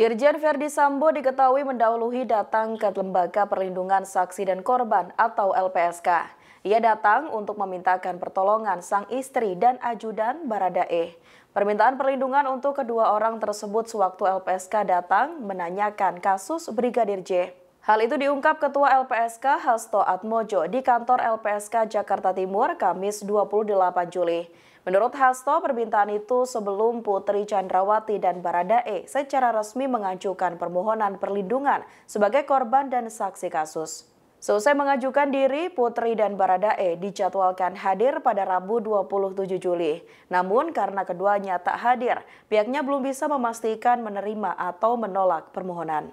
Irjen Verdi Sambo diketahui mendahului datang ke Lembaga Perlindungan Saksi dan Korban atau LPSK. Ia datang untuk memintakan pertolongan sang istri dan ajudan Baradae. Permintaan perlindungan untuk kedua orang tersebut sewaktu LPSK datang menanyakan kasus Brigadir J. Hal itu diungkap Ketua LPSK Hasto Atmojo di kantor LPSK Jakarta Timur Kamis 28 Juli. Menurut Hasto, permintaan itu sebelum Putri Chandrawati dan Baradae secara resmi mengajukan permohonan perlindungan sebagai korban dan saksi kasus. Selesai mengajukan diri, Putri dan Baradae dijadwalkan hadir pada Rabu 27 Juli. Namun karena keduanya tak hadir, pihaknya belum bisa memastikan menerima atau menolak permohonan.